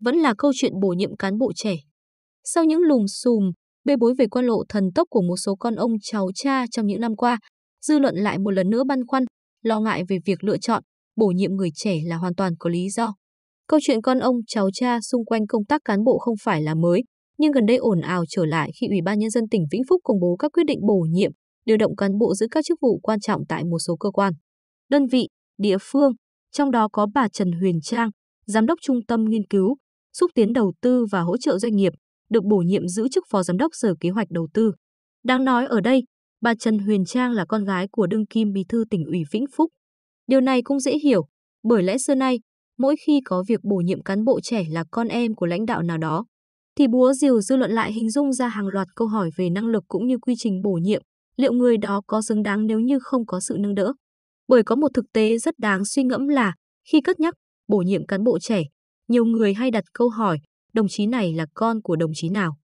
vẫn là câu chuyện bổ nhiệm cán bộ trẻ. Sau những lùm xùm, bê bối về quan lộ thần tốc của một số con ông cháu cha trong những năm qua, dư luận lại một lần nữa băn khoăn, lo ngại về việc lựa chọn, bổ nhiệm người trẻ là hoàn toàn có lý do. Câu chuyện con ông cháu cha xung quanh công tác cán bộ không phải là mới, nhưng gần đây ồn ào trở lại khi Ủy ban Nhân dân tỉnh Vĩnh Phúc công bố các quyết định bổ nhiệm, điều động cán bộ giữ các chức vụ quan trọng tại một số cơ quan, đơn vị, địa phương, trong đó có bà Trần Huyền Trang, Giám đốc Trung tâm Nghiên cứu, xúc tiến đầu tư và hỗ trợ doanh nghiệp, được bổ nhiệm giữ chức Phó Giám đốc Sở Kế hoạch Đầu tư. Đáng nói ở đây, bà Trần Huyền Trang là con gái của đương kim bí thư tỉnh ủy Vĩnh Phúc. Điều này cũng dễ hiểu, bởi lẽ xưa nay, mỗi khi có việc bổ nhiệm cán bộ trẻ là con em của lãnh đạo nào đó, thì búa diều dư luận lại hình dung ra hàng loạt câu hỏi về năng lực cũng như quy trình bổ nhiệm, liệu người đó có xứng đáng nếu như không có sự nâng đỡ. Bởi có một thực tế rất đáng suy ngẫm là khi cất nhắc bổ nhiệm cán bộ trẻ, nhiều người hay đặt câu hỏi, đồng chí này là con của đồng chí nào?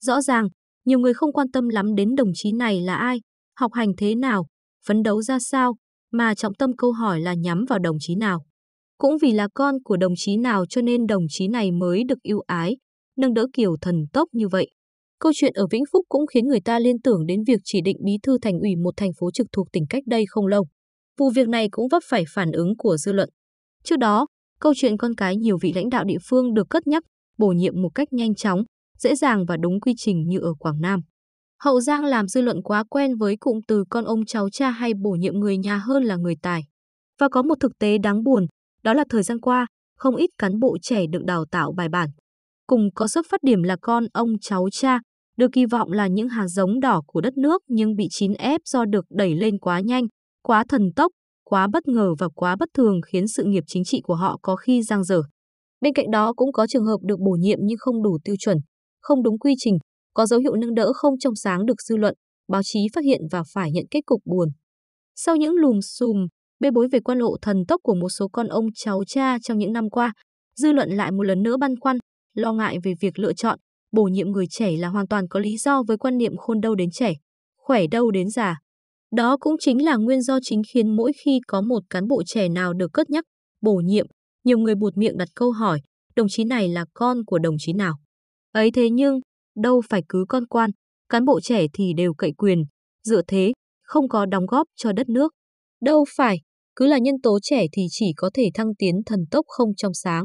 Rõ ràng, nhiều người không quan tâm lắm đến đồng chí này là ai, học hành thế nào, phấn đấu ra sao, mà trọng tâm câu hỏi là nhắm vào đồng chí nào. Cũng vì là con của đồng chí nào cho nên đồng chí này mới được yêu ái, nâng đỡ kiểu thần tốc như vậy. Câu chuyện ở Vĩnh Phúc cũng khiến người ta liên tưởng đến việc chỉ định bí thư thành ủy một thành phố trực thuộc tỉnh cách đây không lâu. Vụ việc này cũng vấp phải phản ứng của dư luận. Trước đó, câu chuyện con cái nhiều vị lãnh đạo địa phương được cất nhắc, bổ nhiệm một cách nhanh chóng, dễ dàng và đúng quy trình như ở Quảng Nam. Hậu Giang làm dư luận quá quen với cụm từ con ông cháu cha hay bổ nhiệm người nhà hơn là người tài. Và có một thực tế đáng buồn, đó là thời gian qua, không ít cán bộ trẻ được đào tạo bài bản. Cùng có xuất phát điểm là con ông cháu cha, được kỳ vọng là những hạt giống đỏ của đất nước nhưng bị chín ép do được đẩy lên quá nhanh, quá thần tốc quá bất ngờ và quá bất thường khiến sự nghiệp chính trị của họ có khi giang dở. Bên cạnh đó cũng có trường hợp được bổ nhiệm nhưng không đủ tiêu chuẩn, không đúng quy trình, có dấu hiệu nâng đỡ không trong sáng được dư luận, báo chí phát hiện và phải nhận kết cục buồn. Sau những lùm xùm, bê bối về quan lộ thần tốc của một số con ông cháu cha trong những năm qua, dư luận lại một lần nữa băn khoăn, lo ngại về việc lựa chọn, bổ nhiệm người trẻ là hoàn toàn có lý do với quan niệm khôn đâu đến trẻ, khỏe đâu đến già. Đó cũng chính là nguyên do chính khiến mỗi khi có một cán bộ trẻ nào được cất nhắc, bổ nhiệm, nhiều người buột miệng đặt câu hỏi, đồng chí này là con của đồng chí nào. Ấy thế nhưng, đâu phải cứ con quan, cán bộ trẻ thì đều cậy quyền, dựa thế, không có đóng góp cho đất nước. Đâu phải, cứ là nhân tố trẻ thì chỉ có thể thăng tiến thần tốc không trong sáng.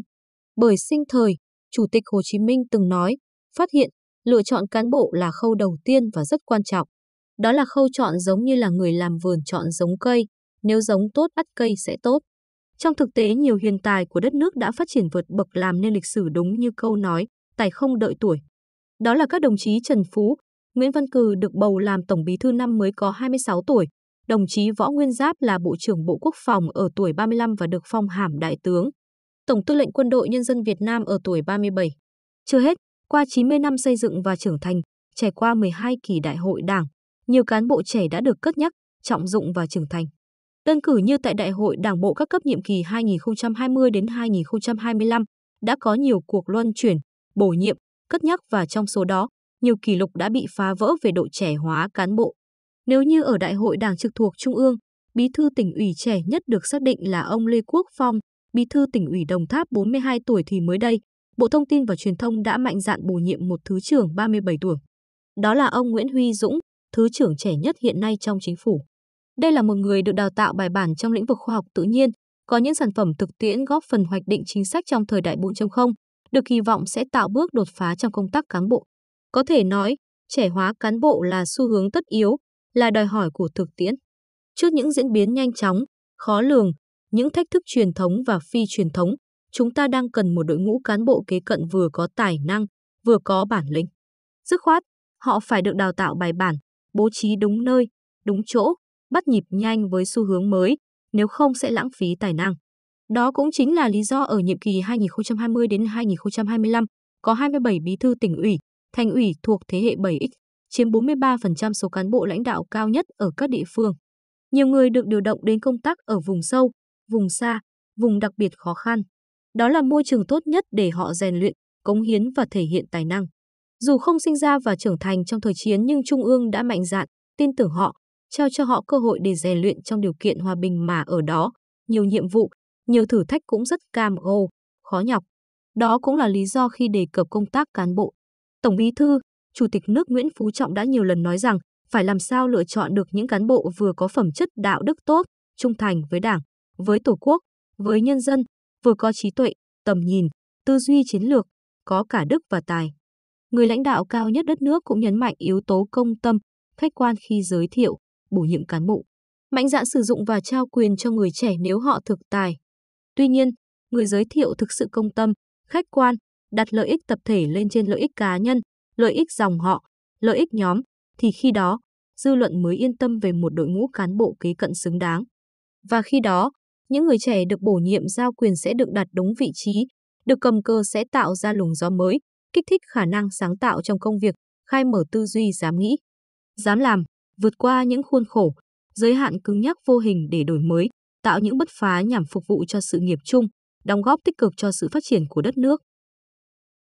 Bởi sinh thời, Chủ tịch Hồ Chí Minh từng nói, phát hiện, lựa chọn cán bộ là khâu đầu tiên và rất quan trọng. Đó là khâu chọn giống như là người làm vườn chọn giống cây, nếu giống tốt bắt cây sẽ tốt. Trong thực tế nhiều hiền tài của đất nước đã phát triển vượt bậc làm nên lịch sử đúng như câu nói, tài không đợi tuổi. Đó là các đồng chí Trần Phú, Nguyễn Văn Cừ được bầu làm Tổng Bí thư năm mới có 26 tuổi, đồng chí Võ Nguyên Giáp là Bộ trưởng Bộ Quốc phòng ở tuổi 35 và được phong hàm Đại tướng. Tổng tư lệnh Quân đội Nhân dân Việt Nam ở tuổi 37. Chưa hết, qua 90 năm xây dựng và trưởng thành, trải qua 12 kỳ đại hội đảng, nhiều cán bộ trẻ đã được cất nhắc, trọng dụng và trưởng thành. Đơn cử như tại Đại hội Đảng bộ các cấp nhiệm kỳ 2020 đến 2025 đã có nhiều cuộc luân chuyển, bổ nhiệm, cất nhắc và trong số đó, nhiều kỷ lục đã bị phá vỡ về độ trẻ hóa cán bộ. Nếu như ở Đại hội Đảng trực thuộc Trung ương, Bí thư tỉnh ủy trẻ nhất được xác định là ông Lê Quốc Phong, Bí thư tỉnh ủy Đồng Tháp 42 tuổi thì mới đây, Bộ Thông tin và Truyền thông đã mạnh dạn bổ nhiệm một thứ trưởng 37 tuổi. Đó là ông Nguyễn Huy Dũng, thứ trưởng trẻ nhất hiện nay trong chính phủ. Đây là một người được đào tạo bài bản trong lĩnh vực khoa học tự nhiên, có những sản phẩm thực tiễn góp phần hoạch định chính sách trong thời đại 4.0, được kỳ vọng sẽ tạo bước đột phá trong công tác cán bộ. Có thể nói, trẻ hóa cán bộ là xu hướng tất yếu, là đòi hỏi của thực tiễn. Trước những diễn biến nhanh chóng, khó lường, những thách thức truyền thống và phi truyền thống, chúng ta đang cần một đội ngũ cán bộ kế cận vừa có tài năng, vừa có bản lĩnh. Dứt khoát, họ phải được đào tạo bài bản, bố trí đúng nơi, đúng chỗ, bắt nhịp nhanh với xu hướng mới, nếu không sẽ lãng phí tài năng. Đó cũng chính là lý do ở nhiệm kỳ 2020 đến 2025 có 27 bí thư tỉnh ủy, thành ủy thuộc thế hệ 7X, chiếm 43% số cán bộ lãnh đạo cao nhất ở các địa phương. Nhiều người được điều động đến công tác ở vùng sâu, vùng xa, vùng đặc biệt khó khăn. Đó là môi trường tốt nhất để họ rèn luyện, cống hiến và thể hiện tài năng. Dù không sinh ra và trưởng thành trong thời chiến nhưng Trung ương đã mạnh dạn, tin tưởng họ, trao cho họ cơ hội để rèn luyện trong điều kiện hòa bình mà ở đó, nhiều nhiệm vụ, nhiều thử thách cũng rất cam go, khó nhọc. Đó cũng là lý do khi đề cập công tác cán bộ. Tổng Bí thư, Chủ tịch nước Nguyễn Phú Trọng đã nhiều lần nói rằng phải làm sao lựa chọn được những cán bộ vừa có phẩm chất đạo đức tốt, trung thành với Đảng, với Tổ quốc, với nhân dân, vừa có trí tuệ, tầm nhìn, tư duy chiến lược, có cả đức và tài người lãnh đạo cao nhất đất nước cũng nhấn mạnh yếu tố công tâm, khách quan khi giới thiệu, bổ nhiệm cán bộ. Mạnh dạn sử dụng và trao quyền cho người trẻ nếu họ thực tài. Tuy nhiên, người giới thiệu thực sự công tâm, khách quan, đặt lợi ích tập thể lên trên lợi ích cá nhân, lợi ích dòng họ, lợi ích nhóm, thì khi đó, dư luận mới yên tâm về một đội ngũ cán bộ kế cận xứng đáng. Và khi đó, những người trẻ được bổ nhiệm giao quyền sẽ được đặt đúng vị trí, được cầm cơ sẽ tạo ra luồng gió mới, kích thích khả năng sáng tạo trong công việc, khai mở tư duy dám nghĩ, dám làm, vượt qua những khuôn khổ, giới hạn cứng nhắc vô hình để đổi mới, tạo những bứt phá nhằm phục vụ cho sự nghiệp chung, đóng góp tích cực cho sự phát triển của đất nước.